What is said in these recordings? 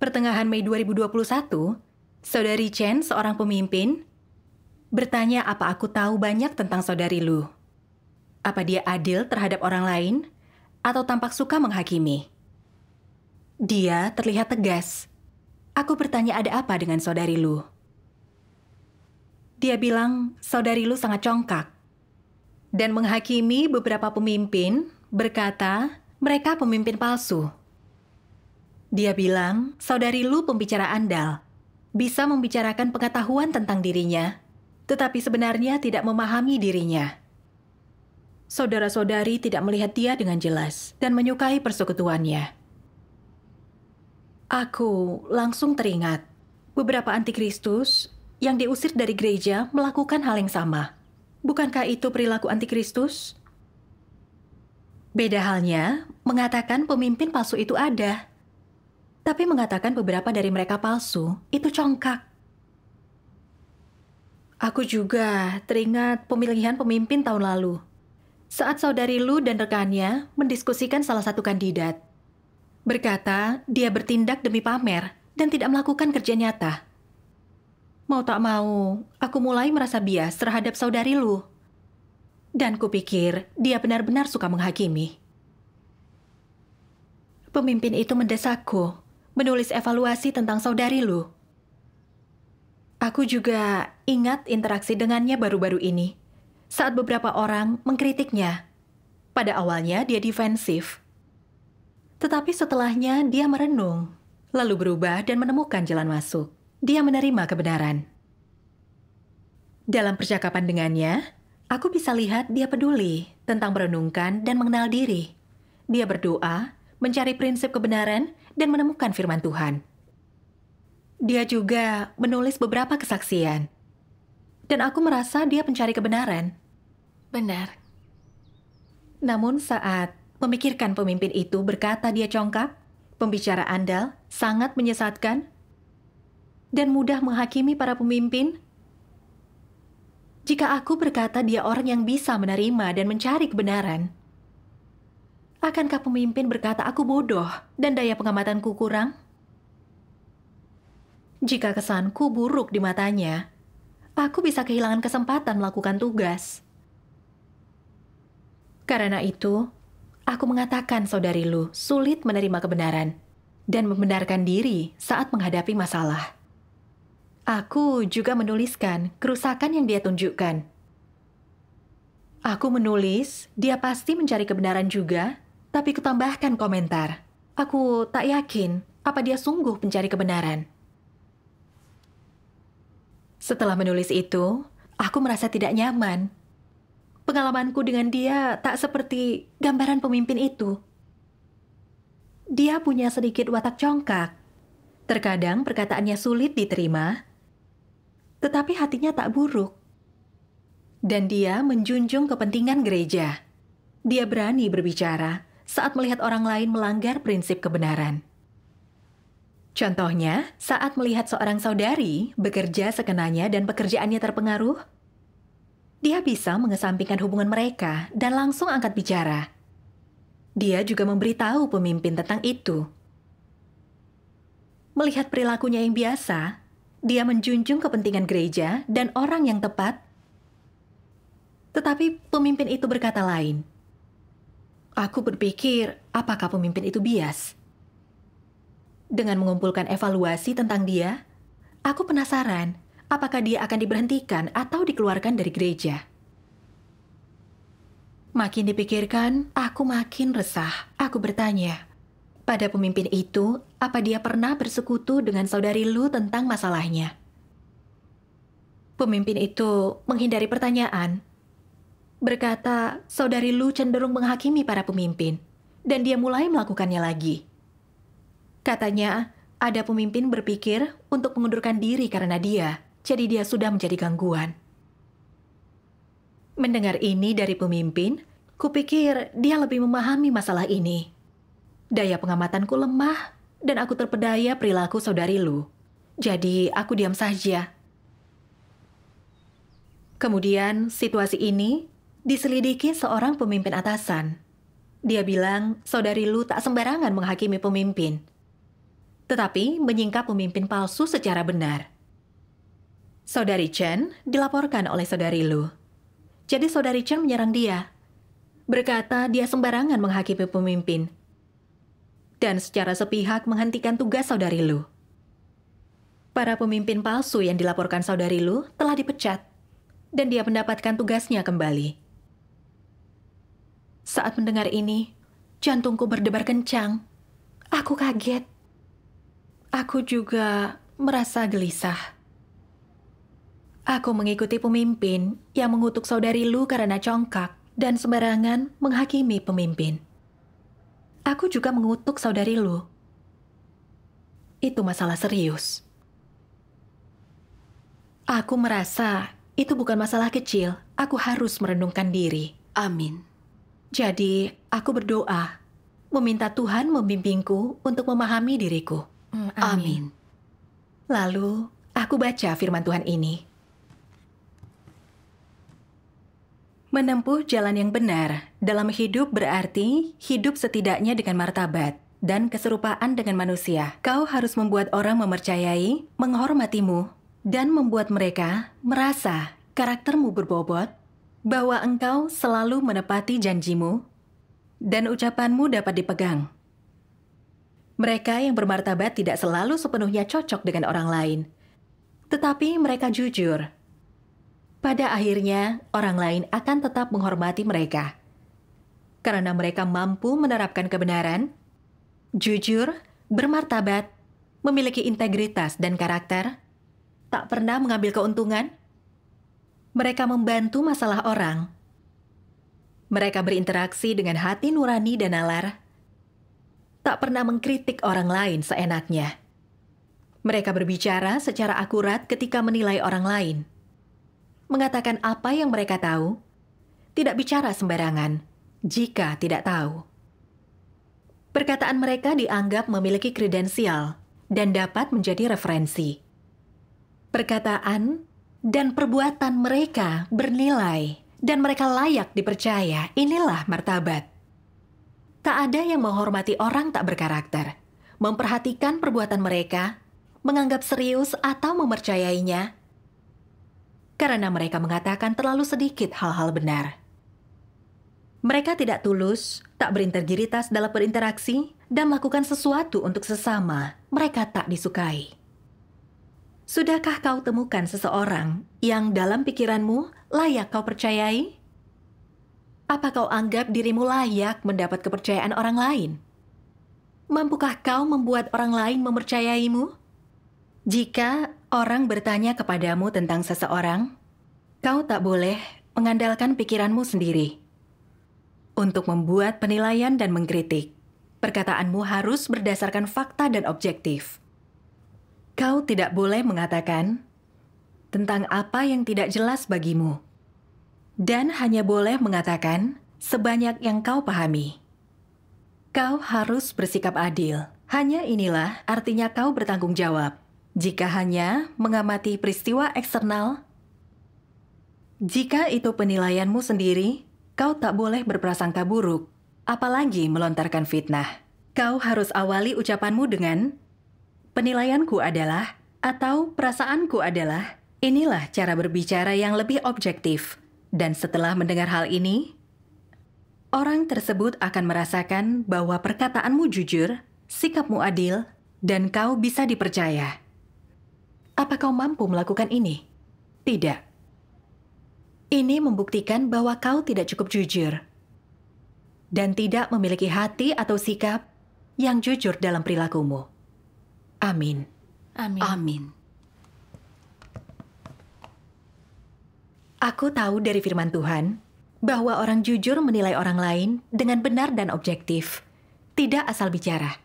pertengahan Mei 2021, saudari Chen, seorang pemimpin, bertanya apa aku tahu banyak tentang saudari Lu. Apa dia adil terhadap orang lain atau tampak suka menghakimi? Dia terlihat tegas. Aku bertanya ada apa dengan saudari Lu. Dia bilang saudari Lu sangat congkak dan menghakimi beberapa pemimpin berkata mereka pemimpin palsu. Dia bilang, saudari Lu pembicara andal, bisa membicarakan pengetahuan tentang dirinya, tetapi sebenarnya tidak memahami dirinya. Saudara-saudari tidak melihat dia dengan jelas dan menyukai persekutuannya. Aku langsung teringat, beberapa antikristus yang diusir dari gereja melakukan hal yang sama. Bukankah itu perilaku antikristus? Beda halnya, mengatakan pemimpin palsu itu ada – tapi mengatakan beberapa dari mereka palsu, itu congkak. Aku juga teringat pemilihan pemimpin tahun lalu. Saat saudari Lu dan rekannya mendiskusikan salah satu kandidat. Berkata, dia bertindak demi pamer dan tidak melakukan kerja nyata. Mau tak mau, aku mulai merasa bias terhadap saudari Lu. Dan kupikir dia benar-benar suka menghakimi. Pemimpin itu mendesakku menulis evaluasi tentang saudari lu. Aku juga ingat interaksi dengannya baru-baru ini, saat beberapa orang mengkritiknya. Pada awalnya dia defensif. Tetapi setelahnya dia merenung, lalu berubah dan menemukan jalan masuk. Dia menerima kebenaran. Dalam percakapan dengannya, aku bisa lihat dia peduli tentang merenungkan dan mengenal diri. Dia berdoa, mencari prinsip kebenaran, dan menemukan firman Tuhan. Dia juga menulis beberapa kesaksian. Dan aku merasa dia pencari kebenaran. Benar. Namun saat memikirkan pemimpin itu berkata dia congkak, pembicara andal, sangat menyesatkan, dan mudah menghakimi para pemimpin, jika aku berkata dia orang yang bisa menerima dan mencari kebenaran, Akankah pemimpin berkata aku bodoh dan daya pengamatanku kurang? Jika kesanku buruk di matanya, aku bisa kehilangan kesempatan melakukan tugas. Karena itu, aku mengatakan saudari Lu sulit menerima kebenaran dan membenarkan diri saat menghadapi masalah. Aku juga menuliskan kerusakan yang dia tunjukkan. Aku menulis, dia pasti mencari kebenaran juga tapi kutambahkan komentar. Aku tak yakin apa dia sungguh mencari kebenaran. Setelah menulis itu, aku merasa tidak nyaman. Pengalamanku dengan dia tak seperti gambaran pemimpin itu. Dia punya sedikit watak congkak. Terkadang perkataannya sulit diterima, tetapi hatinya tak buruk. Dan dia menjunjung kepentingan gereja. Dia berani berbicara saat melihat orang lain melanggar prinsip kebenaran. Contohnya, saat melihat seorang saudari bekerja sekenanya dan pekerjaannya terpengaruh, dia bisa mengesampingkan hubungan mereka dan langsung angkat bicara. Dia juga memberitahu pemimpin tentang itu. Melihat perilakunya yang biasa, dia menjunjung kepentingan gereja dan orang yang tepat. Tetapi pemimpin itu berkata lain, Aku berpikir, apakah pemimpin itu bias? Dengan mengumpulkan evaluasi tentang dia, aku penasaran apakah dia akan diberhentikan atau dikeluarkan dari gereja. Makin dipikirkan, aku makin resah. Aku bertanya, pada pemimpin itu, apa dia pernah bersekutu dengan saudari Lu tentang masalahnya? Pemimpin itu menghindari pertanyaan berkata saudari Lu cenderung menghakimi para pemimpin, dan dia mulai melakukannya lagi. Katanya, ada pemimpin berpikir untuk mengundurkan diri karena dia, jadi dia sudah menjadi gangguan. Mendengar ini dari pemimpin, kupikir dia lebih memahami masalah ini. Daya pengamatanku lemah, dan aku terpedaya perilaku saudari Lu. Jadi aku diam saja. Kemudian, situasi ini diselidiki seorang pemimpin atasan. Dia bilang, saudari Lu tak sembarangan menghakimi pemimpin. Tetapi menyingkap pemimpin palsu secara benar. Saudari Chen dilaporkan oleh saudari Lu. Jadi saudari Chen menyerang dia. Berkata dia sembarangan menghakimi pemimpin. Dan secara sepihak menghentikan tugas saudari Lu. Para pemimpin palsu yang dilaporkan saudari Lu telah dipecat. Dan dia mendapatkan tugasnya kembali. Saat mendengar ini, jantungku berdebar kencang. Aku kaget. Aku juga merasa gelisah. Aku mengikuti pemimpin yang mengutuk saudari Lu karena congkak dan sembarangan menghakimi pemimpin. Aku juga mengutuk saudari Lu. Itu masalah serius. Aku merasa itu bukan masalah kecil. Aku harus merenungkan diri. Amin. Jadi, aku berdoa, meminta Tuhan membimbingku untuk memahami diriku. Hmm, amin. amin. Lalu, aku baca firman Tuhan ini. Menempuh jalan yang benar dalam hidup berarti hidup setidaknya dengan martabat dan keserupaan dengan manusia. Kau harus membuat orang memercayai, menghormatimu, dan membuat mereka merasa karaktermu berbobot bahwa engkau selalu menepati janjimu dan ucapanmu dapat dipegang. Mereka yang bermartabat tidak selalu sepenuhnya cocok dengan orang lain, tetapi mereka jujur. Pada akhirnya, orang lain akan tetap menghormati mereka karena mereka mampu menerapkan kebenaran, jujur, bermartabat, memiliki integritas dan karakter, tak pernah mengambil keuntungan, mereka membantu masalah orang. Mereka berinteraksi dengan hati nurani dan nalar. Tak pernah mengkritik orang lain seenaknya. Mereka berbicara secara akurat ketika menilai orang lain. Mengatakan apa yang mereka tahu, tidak bicara sembarangan jika tidak tahu. Perkataan mereka dianggap memiliki kredensial dan dapat menjadi referensi. Perkataan dan perbuatan mereka bernilai dan mereka layak dipercaya. Inilah martabat. Tak ada yang menghormati orang tak berkarakter, memperhatikan perbuatan mereka, menganggap serius atau mempercayainya, karena mereka mengatakan terlalu sedikit hal-hal benar. Mereka tidak tulus, tak berintegritas dalam berinteraksi, dan melakukan sesuatu untuk sesama. Mereka tak disukai. Sudahkah kau temukan seseorang yang dalam pikiranmu layak kau percayai? Apa kau anggap dirimu layak mendapat kepercayaan orang lain? Mampukah kau membuat orang lain mempercayaimu? Jika orang bertanya kepadamu tentang seseorang, kau tak boleh mengandalkan pikiranmu sendiri. Untuk membuat penilaian dan mengkritik, perkataanmu harus berdasarkan fakta dan objektif Kau tidak boleh mengatakan tentang apa yang tidak jelas bagimu, dan hanya boleh mengatakan sebanyak yang kau pahami. Kau harus bersikap adil. Hanya inilah artinya kau bertanggung jawab. Jika hanya mengamati peristiwa eksternal, jika itu penilaianmu sendiri, kau tak boleh berprasangka buruk, apalagi melontarkan fitnah. Kau harus awali ucapanmu dengan Penilaianku adalah, atau perasaanku adalah, inilah cara berbicara yang lebih objektif. Dan setelah mendengar hal ini, orang tersebut akan merasakan bahwa perkataanmu jujur, sikapmu adil, dan kau bisa dipercaya. Apa kau mampu melakukan ini? Tidak. Ini membuktikan bahwa kau tidak cukup jujur dan tidak memiliki hati atau sikap yang jujur dalam perilakumu. Amin. Amin. Amin. Aku tahu dari firman Tuhan bahwa orang jujur menilai orang lain dengan benar dan objektif, tidak asal bicara.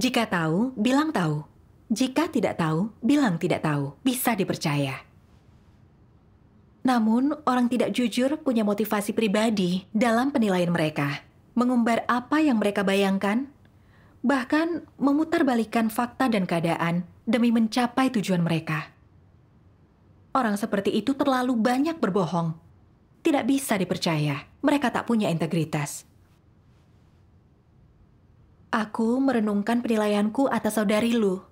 Jika tahu, bilang tahu. Jika tidak tahu, bilang tidak tahu. Bisa dipercaya. Namun, orang tidak jujur punya motivasi pribadi dalam penilaian mereka, mengumbar apa yang mereka bayangkan bahkan memutarbalikkan fakta dan keadaan demi mencapai tujuan mereka. Orang seperti itu terlalu banyak berbohong. Tidak bisa dipercaya. Mereka tak punya integritas. Aku merenungkan penilaianku atas saudari Lu.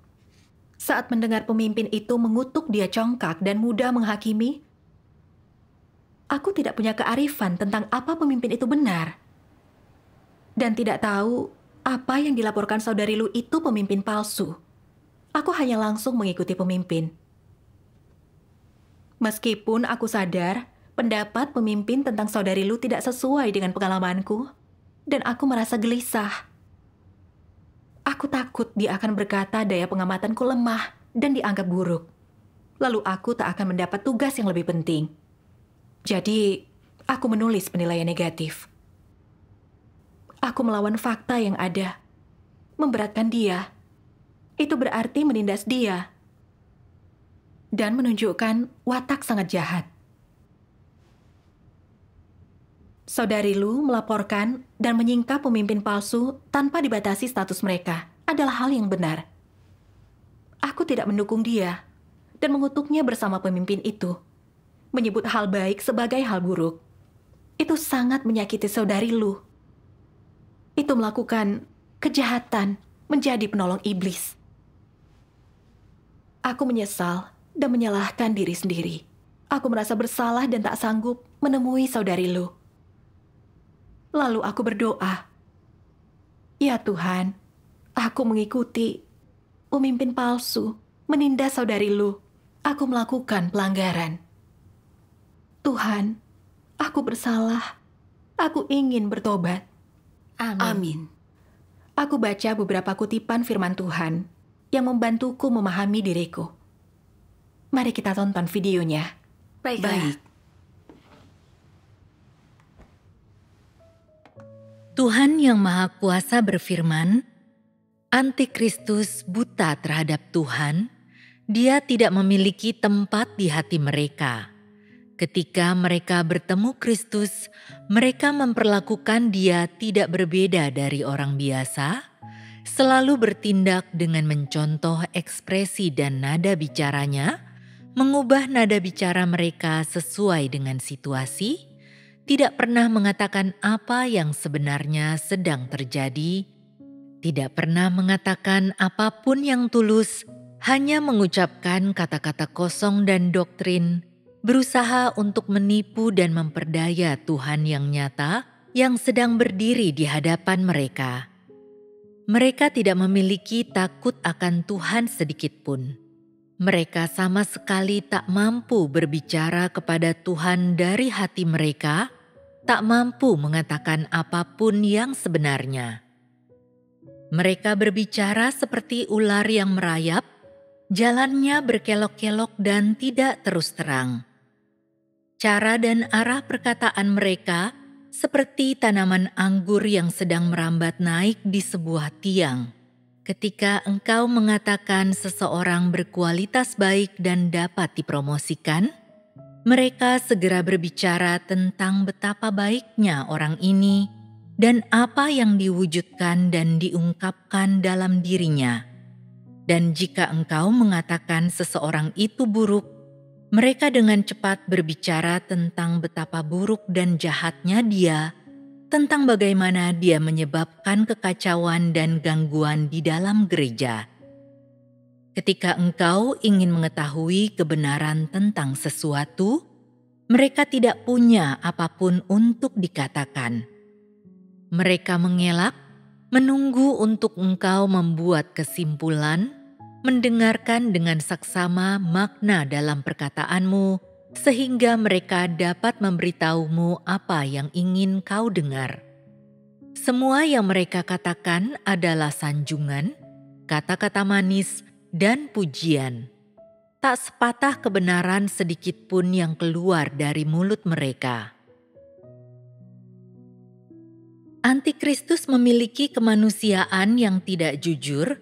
Saat mendengar pemimpin itu mengutuk dia congkak dan mudah menghakimi, aku tidak punya kearifan tentang apa pemimpin itu benar. Dan tidak tahu apa yang dilaporkan saudari lu itu pemimpin palsu. Aku hanya langsung mengikuti pemimpin. Meskipun aku sadar pendapat pemimpin tentang saudari lu tidak sesuai dengan pengalamanku, dan aku merasa gelisah. Aku takut dia akan berkata daya pengamatanku lemah dan dianggap buruk. Lalu aku tak akan mendapat tugas yang lebih penting. Jadi, aku menulis penilaian negatif. Aku melawan fakta yang ada. Memberatkan dia. Itu berarti menindas dia. Dan menunjukkan watak sangat jahat. Saudari Lu melaporkan dan menyingkap pemimpin palsu tanpa dibatasi status mereka adalah hal yang benar. Aku tidak mendukung dia dan mengutuknya bersama pemimpin itu. Menyebut hal baik sebagai hal buruk. Itu sangat menyakiti saudari Lu itu melakukan kejahatan menjadi penolong iblis. Aku menyesal dan menyalahkan diri sendiri. Aku merasa bersalah dan tak sanggup menemui saudari Lu. Lalu aku berdoa. Ya Tuhan, aku mengikuti pemimpin palsu menindas saudari Lu. Aku melakukan pelanggaran. Tuhan, aku bersalah. Aku ingin bertobat. Amin. Amin. Aku baca beberapa kutipan firman Tuhan yang membantuku memahami diriku. Mari kita tonton videonya. Baik. Baik. Tuhan yang Maha Kuasa berfirman, Antikristus buta terhadap Tuhan, dia tidak memiliki tempat di hati mereka. Ketika mereka bertemu Kristus, mereka memperlakukan Dia tidak berbeda dari orang biasa, selalu bertindak dengan mencontoh ekspresi dan nada bicaranya, mengubah nada bicara mereka sesuai dengan situasi, tidak pernah mengatakan apa yang sebenarnya sedang terjadi, tidak pernah mengatakan apapun yang tulus, hanya mengucapkan kata-kata kosong dan doktrin berusaha untuk menipu dan memperdaya Tuhan yang nyata yang sedang berdiri di hadapan mereka. Mereka tidak memiliki takut akan Tuhan sedikit pun. Mereka sama sekali tak mampu berbicara kepada Tuhan dari hati mereka, tak mampu mengatakan apapun yang sebenarnya. Mereka berbicara seperti ular yang merayap, jalannya berkelok-kelok dan tidak terus terang Cara dan arah perkataan mereka seperti tanaman anggur yang sedang merambat naik di sebuah tiang. Ketika engkau mengatakan seseorang berkualitas baik dan dapat dipromosikan, mereka segera berbicara tentang betapa baiknya orang ini dan apa yang diwujudkan dan diungkapkan dalam dirinya. Dan jika engkau mengatakan seseorang itu buruk, mereka dengan cepat berbicara tentang betapa buruk dan jahatnya dia, tentang bagaimana dia menyebabkan kekacauan dan gangguan di dalam gereja. Ketika engkau ingin mengetahui kebenaran tentang sesuatu, mereka tidak punya apapun untuk dikatakan. Mereka mengelak, menunggu untuk engkau membuat kesimpulan mendengarkan dengan saksama makna dalam perkataanmu, sehingga mereka dapat memberitahumu apa yang ingin kau dengar. Semua yang mereka katakan adalah sanjungan, kata-kata manis, dan pujian. Tak sepatah kebenaran sedikit pun yang keluar dari mulut mereka. Antikristus memiliki kemanusiaan yang tidak jujur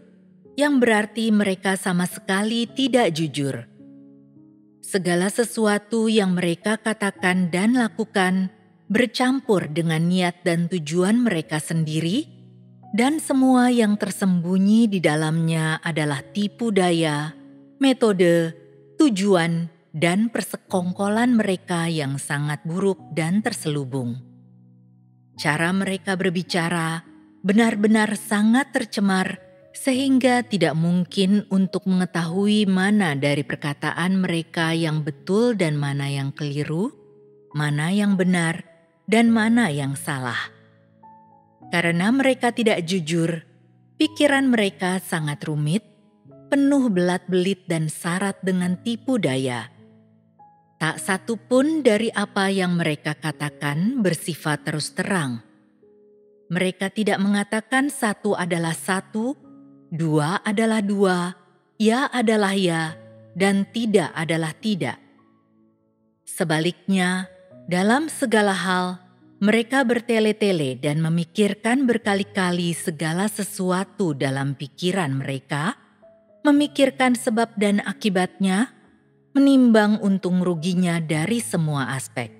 yang berarti mereka sama sekali tidak jujur. Segala sesuatu yang mereka katakan dan lakukan bercampur dengan niat dan tujuan mereka sendiri, dan semua yang tersembunyi di dalamnya adalah tipu daya, metode, tujuan, dan persekongkolan mereka yang sangat buruk dan terselubung. Cara mereka berbicara benar-benar sangat tercemar sehingga tidak mungkin untuk mengetahui mana dari perkataan mereka yang betul dan mana yang keliru, mana yang benar, dan mana yang salah. Karena mereka tidak jujur, pikiran mereka sangat rumit, penuh belat-belit dan syarat dengan tipu daya. Tak satu pun dari apa yang mereka katakan bersifat terus terang. Mereka tidak mengatakan satu adalah satu, Dua adalah dua, ya adalah ya, dan tidak adalah tidak. Sebaliknya, dalam segala hal, mereka bertele-tele dan memikirkan berkali-kali segala sesuatu dalam pikiran mereka, memikirkan sebab dan akibatnya, menimbang untung ruginya dari semua aspek.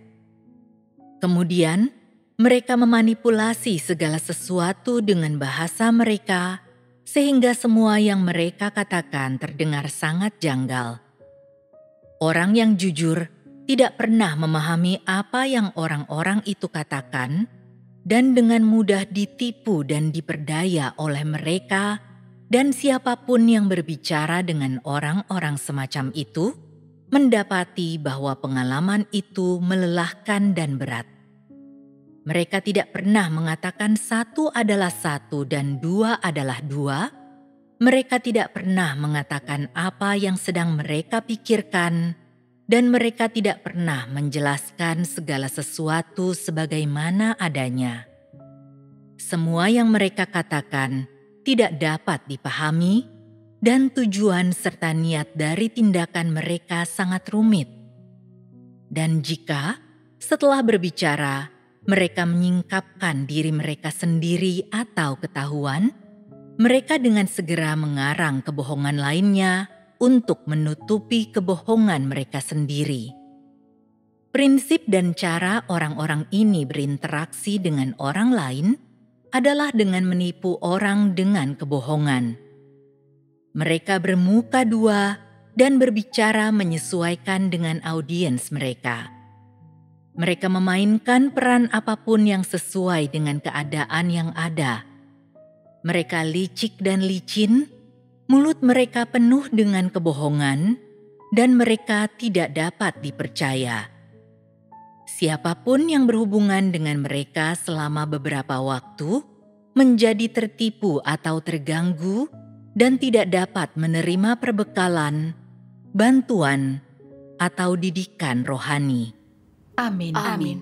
Kemudian, mereka memanipulasi segala sesuatu dengan bahasa mereka sehingga semua yang mereka katakan terdengar sangat janggal. Orang yang jujur tidak pernah memahami apa yang orang-orang itu katakan, dan dengan mudah ditipu dan diperdaya oleh mereka, dan siapapun yang berbicara dengan orang-orang semacam itu mendapati bahwa pengalaman itu melelahkan dan berat. Mereka tidak pernah mengatakan satu adalah satu dan dua adalah dua. Mereka tidak pernah mengatakan apa yang sedang mereka pikirkan, dan mereka tidak pernah menjelaskan segala sesuatu sebagaimana adanya. Semua yang mereka katakan tidak dapat dipahami, dan tujuan serta niat dari tindakan mereka sangat rumit. Dan jika setelah berbicara, mereka menyingkapkan diri mereka sendiri atau ketahuan, mereka dengan segera mengarang kebohongan lainnya untuk menutupi kebohongan mereka sendiri. Prinsip dan cara orang-orang ini berinteraksi dengan orang lain adalah dengan menipu orang dengan kebohongan. Mereka bermuka dua dan berbicara menyesuaikan dengan audiens mereka mereka memainkan peran apapun yang sesuai dengan keadaan yang ada. Mereka licik dan licin, mulut mereka penuh dengan kebohongan, dan mereka tidak dapat dipercaya. Siapapun yang berhubungan dengan mereka selama beberapa waktu menjadi tertipu atau terganggu, dan tidak dapat menerima perbekalan, bantuan, atau didikan rohani. Amin. Amin.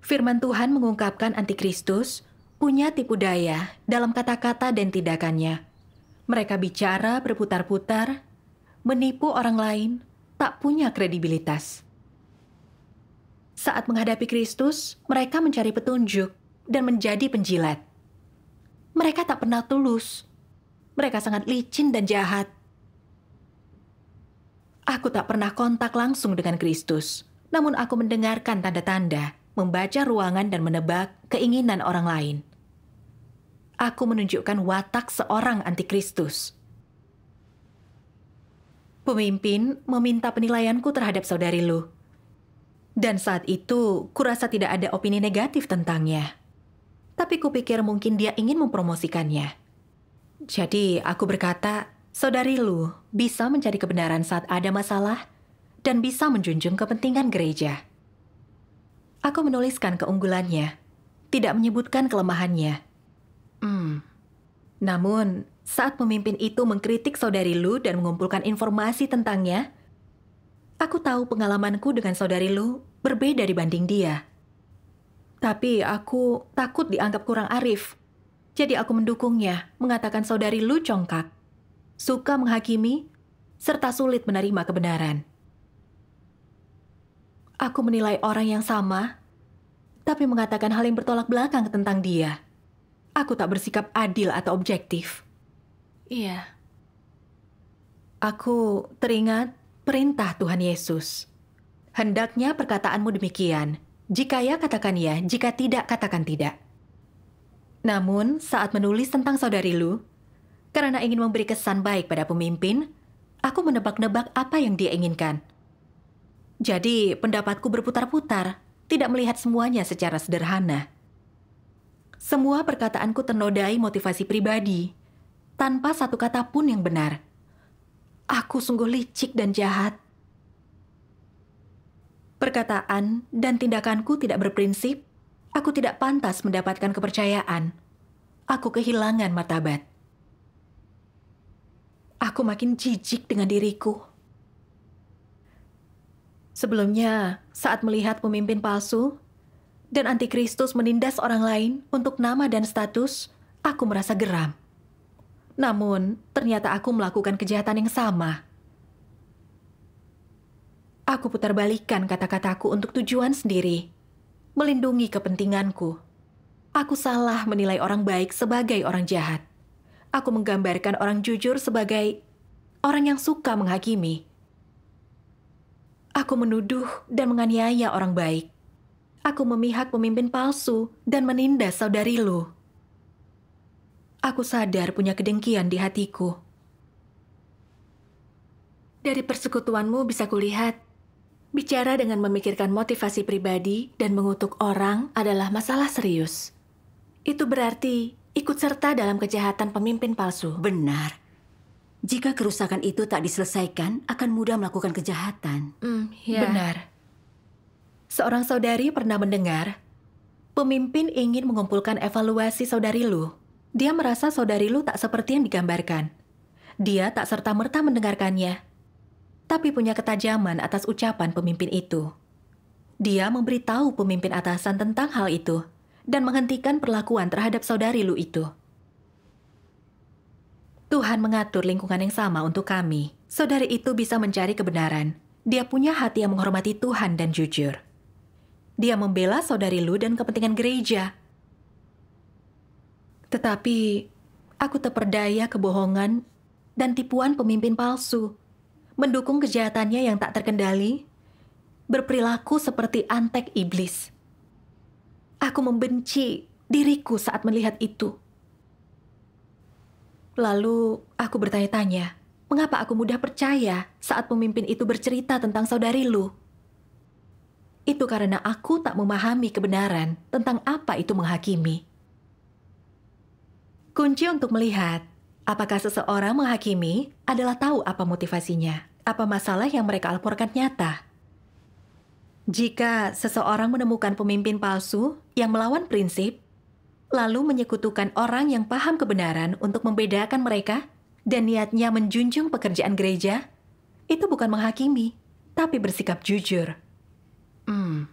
Firman Tuhan mengungkapkan antikristus punya tipu daya dalam kata-kata dan tindakannya. Mereka bicara berputar-putar, menipu orang lain, tak punya kredibilitas. Saat menghadapi Kristus, mereka mencari petunjuk dan menjadi penjilat. Mereka tak pernah tulus. Mereka sangat licin dan jahat. Aku tak pernah kontak langsung dengan Kristus, namun aku mendengarkan tanda-tanda, membaca ruangan dan menebak keinginan orang lain. Aku menunjukkan watak seorang antikristus. Pemimpin meminta penilaianku terhadap saudari Lu. Dan saat itu, kurasa tidak ada opini negatif tentangnya. Tapi kupikir mungkin dia ingin mempromosikannya. Jadi aku berkata, Saudari Lu bisa mencari kebenaran saat ada masalah dan bisa menjunjung kepentingan gereja. Aku menuliskan keunggulannya, tidak menyebutkan kelemahannya. Hmm. Namun, saat pemimpin itu mengkritik saudari Lu dan mengumpulkan informasi tentangnya, aku tahu pengalamanku dengan saudari Lu berbeda dibanding dia. Tapi aku takut dianggap kurang arif. Jadi aku mendukungnya, mengatakan saudari Lu congkak suka menghakimi, serta sulit menerima kebenaran. Aku menilai orang yang sama, tapi mengatakan hal yang bertolak belakang tentang dia. Aku tak bersikap adil atau objektif. Iya. Aku teringat perintah Tuhan Yesus. Hendaknya perkataanmu demikian. Jika ya, katakan ya. Jika tidak, katakan tidak. Namun, saat menulis tentang saudari lu, karena ingin memberi kesan baik pada pemimpin, aku menebak-nebak apa yang dia inginkan. Jadi, pendapatku berputar-putar, tidak melihat semuanya secara sederhana. Semua perkataanku ternodai motivasi pribadi, tanpa satu kata pun yang benar. Aku sungguh licik dan jahat. Perkataan dan tindakanku tidak berprinsip. Aku tidak pantas mendapatkan kepercayaan. Aku kehilangan martabat aku makin jijik dengan diriku. Sebelumnya, saat melihat pemimpin palsu dan antikristus menindas orang lain untuk nama dan status, aku merasa geram. Namun, ternyata aku melakukan kejahatan yang sama. Aku putar balikan kata-kataku untuk tujuan sendiri, melindungi kepentinganku. Aku salah menilai orang baik sebagai orang jahat aku menggambarkan orang jujur sebagai orang yang suka menghakimi. Aku menuduh dan menganiaya orang baik. Aku memihak pemimpin palsu dan menindas saudari lu. Aku sadar punya kedengkian di hatiku. Dari persekutuanmu bisa kulihat, bicara dengan memikirkan motivasi pribadi dan mengutuk orang adalah masalah serius. Itu berarti ikut serta dalam kejahatan pemimpin palsu. Benar. Jika kerusakan itu tak diselesaikan, akan mudah melakukan kejahatan. Mm, ya. Benar. Seorang saudari pernah mendengar, pemimpin ingin mengumpulkan evaluasi saudari Lu. Dia merasa saudari Lu tak seperti yang digambarkan. Dia tak serta-merta mendengarkannya, tapi punya ketajaman atas ucapan pemimpin itu. Dia memberitahu pemimpin atasan tentang hal itu dan menghentikan perlakuan terhadap saudari Lu itu. Tuhan mengatur lingkungan yang sama untuk kami. Saudari itu bisa mencari kebenaran. Dia punya hati yang menghormati Tuhan dan jujur. Dia membela saudari Lu dan kepentingan gereja. Tetapi, aku terperdaya kebohongan dan tipuan pemimpin palsu. Mendukung kejahatannya yang tak terkendali, berperilaku seperti antek iblis. Aku membenci diriku saat melihat itu. Lalu aku bertanya-tanya, mengapa aku mudah percaya saat pemimpin itu bercerita tentang saudari Lu? Itu karena aku tak memahami kebenaran tentang apa itu menghakimi. Kunci untuk melihat apakah seseorang menghakimi adalah tahu apa motivasinya, apa masalah yang mereka laporkan nyata, jika seseorang menemukan pemimpin palsu yang melawan prinsip, lalu menyekutukan orang yang paham kebenaran untuk membedakan mereka dan niatnya menjunjung pekerjaan gereja, itu bukan menghakimi, tapi bersikap jujur. Hmm.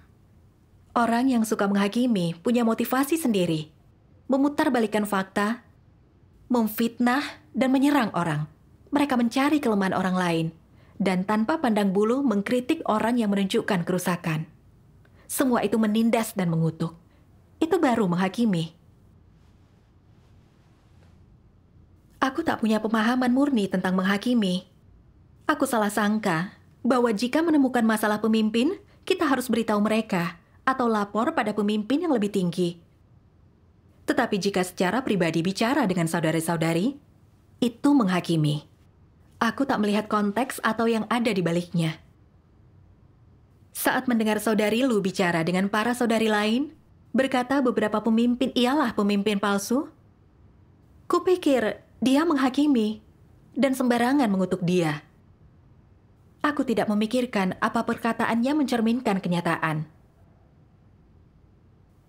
Orang yang suka menghakimi punya motivasi sendiri, memutarbalikkan fakta, memfitnah, dan menyerang orang. Mereka mencari kelemahan orang lain – dan tanpa pandang bulu mengkritik orang yang menunjukkan kerusakan. Semua itu menindas dan mengutuk. Itu baru menghakimi. Aku tak punya pemahaman murni tentang menghakimi. Aku salah sangka bahwa jika menemukan masalah pemimpin, kita harus beritahu mereka atau lapor pada pemimpin yang lebih tinggi. Tetapi jika secara pribadi bicara dengan saudara saudari itu menghakimi. Aku tak melihat konteks atau yang ada di baliknya. Saat mendengar saudari Lu bicara dengan para saudari lain, berkata beberapa pemimpin ialah pemimpin palsu, kupikir dia menghakimi dan sembarangan mengutuk dia. Aku tidak memikirkan apa perkataannya mencerminkan kenyataan.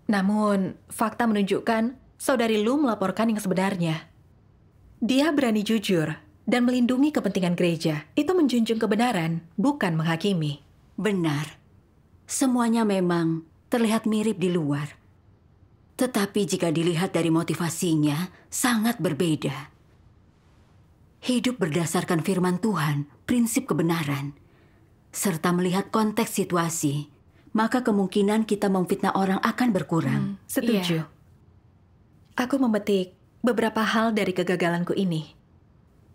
Namun, fakta menunjukkan saudari Lu melaporkan yang sebenarnya. Dia berani jujur dan melindungi kepentingan gereja. Itu menjunjung kebenaran, bukan menghakimi. Benar. Semuanya memang terlihat mirip di luar. Tetapi jika dilihat dari motivasinya, sangat berbeda. Hidup berdasarkan firman Tuhan, prinsip kebenaran, serta melihat konteks situasi, maka kemungkinan kita memfitnah orang akan berkurang. Hmm, setuju. Yeah. Aku memetik beberapa hal dari kegagalanku ini.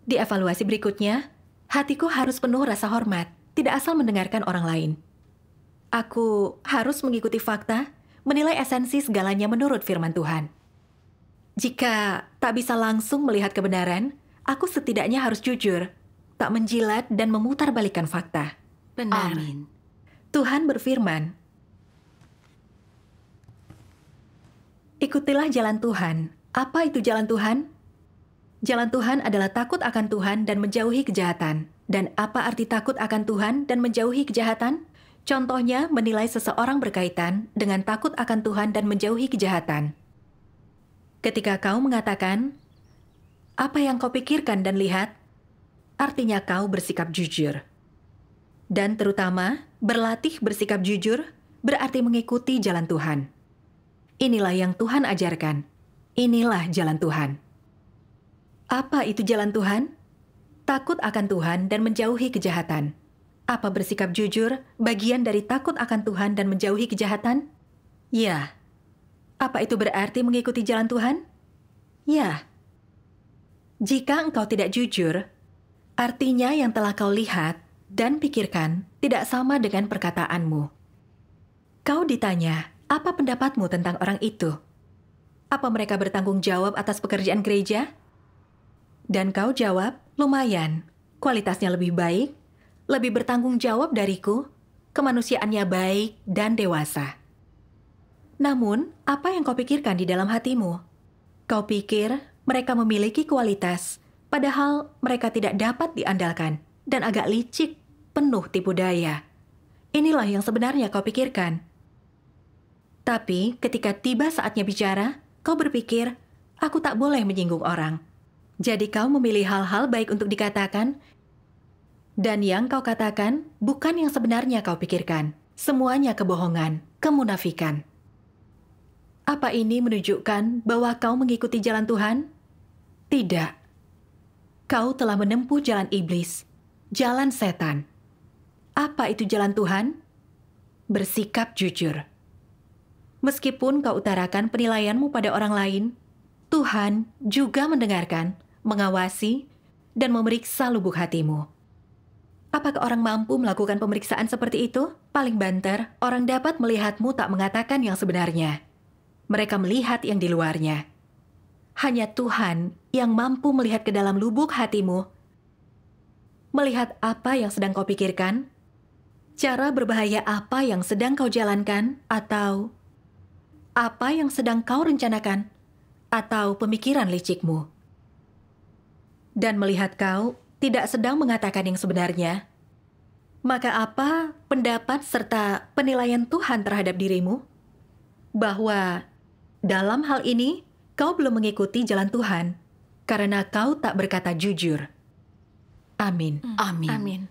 Di evaluasi berikutnya, hatiku harus penuh rasa hormat, tidak asal mendengarkan orang lain. Aku harus mengikuti fakta, menilai esensi segalanya menurut firman Tuhan. Jika tak bisa langsung melihat kebenaran, aku setidaknya harus jujur, tak menjilat dan memutarbalikkan fakta. Benar. Amin. Tuhan berfirman, Ikutilah jalan Tuhan. Apa itu jalan Tuhan? Jalan Tuhan adalah takut akan Tuhan dan menjauhi kejahatan. Dan apa arti takut akan Tuhan dan menjauhi kejahatan? Contohnya, menilai seseorang berkaitan dengan takut akan Tuhan dan menjauhi kejahatan. Ketika kau mengatakan, "Apa yang kau pikirkan dan lihat?" artinya kau bersikap jujur. Dan terutama, berlatih bersikap jujur berarti mengikuti jalan Tuhan. Inilah yang Tuhan ajarkan. Inilah jalan Tuhan. Apa itu jalan Tuhan? Takut akan Tuhan dan menjauhi kejahatan. Apa bersikap jujur bagian dari takut akan Tuhan dan menjauhi kejahatan? Ya. Apa itu berarti mengikuti jalan Tuhan? Ya. Jika engkau tidak jujur, artinya yang telah kau lihat dan pikirkan tidak sama dengan perkataanmu. Kau ditanya, apa pendapatmu tentang orang itu? Apa mereka bertanggung jawab atas pekerjaan gereja? Dan kau jawab, lumayan. Kualitasnya lebih baik, lebih bertanggung jawab dariku, kemanusiaannya baik dan dewasa. Namun, apa yang kau pikirkan di dalam hatimu? Kau pikir mereka memiliki kualitas, padahal mereka tidak dapat diandalkan dan agak licik, penuh tipu daya. Inilah yang sebenarnya kau pikirkan. Tapi ketika tiba saatnya bicara, kau berpikir, aku tak boleh menyinggung orang jadi kau memilih hal-hal baik untuk dikatakan, dan yang kau katakan bukan yang sebenarnya kau pikirkan. Semuanya kebohongan, kemunafikan. Apa ini menunjukkan bahwa kau mengikuti jalan Tuhan? Tidak. Kau telah menempuh jalan iblis, jalan setan. Apa itu jalan Tuhan? Bersikap jujur. Meskipun kau utarakan penilaianmu pada orang lain, Tuhan juga mendengarkan mengawasi, dan memeriksa lubuk hatimu. Apakah orang mampu melakukan pemeriksaan seperti itu? Paling banter, orang dapat melihatmu tak mengatakan yang sebenarnya. Mereka melihat yang di luarnya. Hanya Tuhan yang mampu melihat ke dalam lubuk hatimu, melihat apa yang sedang kau pikirkan, cara berbahaya apa yang sedang kau jalankan, atau apa yang sedang kau rencanakan, atau pemikiran licikmu dan melihat kau tidak sedang mengatakan yang sebenarnya, maka apa pendapat serta penilaian Tuhan terhadap dirimu? Bahwa dalam hal ini kau belum mengikuti jalan Tuhan karena kau tak berkata jujur. Amin. Hmm. Amin. Amin.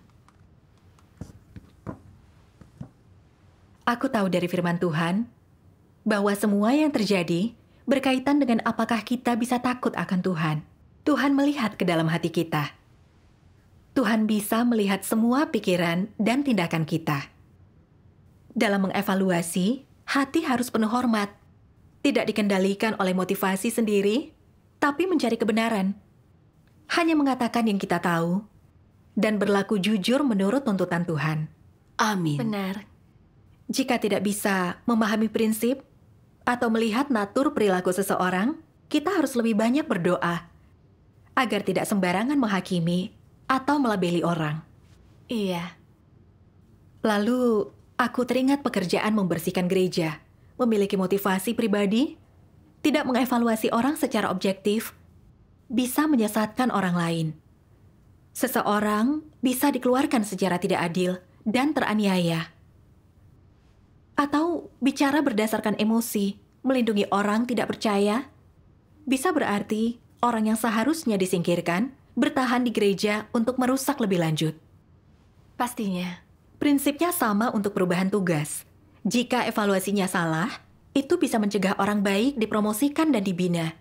Aku tahu dari firman Tuhan bahwa semua yang terjadi berkaitan dengan apakah kita bisa takut akan Tuhan. Tuhan melihat ke dalam hati kita. Tuhan bisa melihat semua pikiran dan tindakan kita. Dalam mengevaluasi, hati harus penuh hormat, tidak dikendalikan oleh motivasi sendiri, tapi mencari kebenaran. Hanya mengatakan yang kita tahu dan berlaku jujur menurut tuntutan Tuhan. Amin. Benar. Jika tidak bisa memahami prinsip atau melihat natur perilaku seseorang, kita harus lebih banyak berdoa agar tidak sembarangan menghakimi atau melabeli orang. Iya. Lalu, aku teringat pekerjaan membersihkan gereja, memiliki motivasi pribadi, tidak mengevaluasi orang secara objektif, bisa menyesatkan orang lain. Seseorang bisa dikeluarkan secara tidak adil dan teraniaya. Atau bicara berdasarkan emosi, melindungi orang tidak percaya, bisa berarti orang yang seharusnya disingkirkan bertahan di gereja untuk merusak lebih lanjut. Pastinya. Prinsipnya sama untuk perubahan tugas. Jika evaluasinya salah, itu bisa mencegah orang baik dipromosikan dan dibina.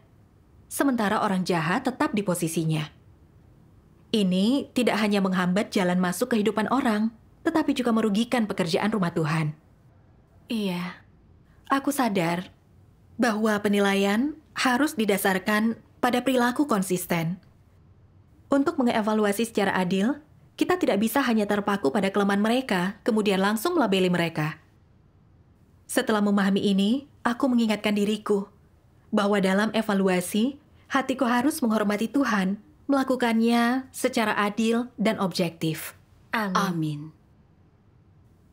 Sementara orang jahat tetap di posisinya. Ini tidak hanya menghambat jalan masuk kehidupan orang, tetapi juga merugikan pekerjaan rumah Tuhan. Iya, aku sadar bahwa penilaian harus didasarkan pada perilaku konsisten. Untuk mengevaluasi secara adil, kita tidak bisa hanya terpaku pada kelemahan mereka, kemudian langsung melabeli mereka. Setelah memahami ini, aku mengingatkan diriku bahwa dalam evaluasi, hatiku harus menghormati Tuhan, melakukannya secara adil dan objektif. Amin. Amin.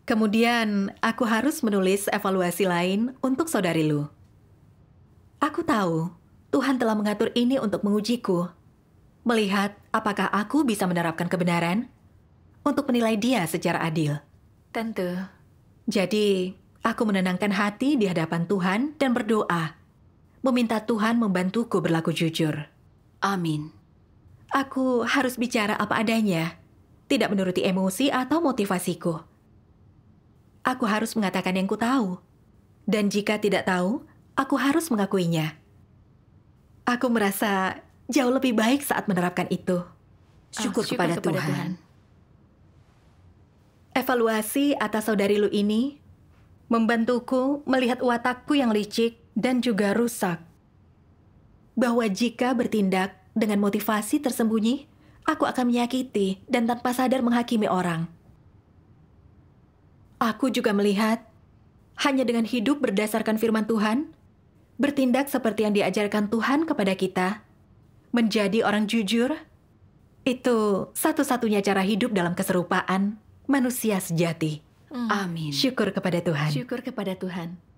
Kemudian, aku harus menulis evaluasi lain untuk saudari Lu. Aku tahu Tuhan telah mengatur ini untuk mengujiku, melihat apakah aku bisa menerapkan kebenaran untuk menilai dia secara adil. Tentu. Jadi, aku menenangkan hati di hadapan Tuhan dan berdoa, meminta Tuhan membantuku berlaku jujur. Amin. Aku harus bicara apa adanya, tidak menuruti emosi atau motivasiku. Aku harus mengatakan yang ku tahu. Dan jika tidak tahu, aku harus mengakuinya. Aku merasa jauh lebih baik saat menerapkan itu. Ah, syukur, oh, syukur kepada, kepada Tuhan. Tuhan. Evaluasi atas saudari lu ini membantuku melihat watakku yang licik dan juga rusak. Bahwa jika bertindak dengan motivasi tersembunyi, aku akan menyakiti dan tanpa sadar menghakimi orang. Aku juga melihat, hanya dengan hidup berdasarkan firman Tuhan, bertindak seperti yang diajarkan Tuhan kepada kita, menjadi orang jujur, itu satu-satunya cara hidup dalam keserupaan manusia sejati. Hmm. Amin. Syukur kepada Tuhan. Syukur kepada Tuhan.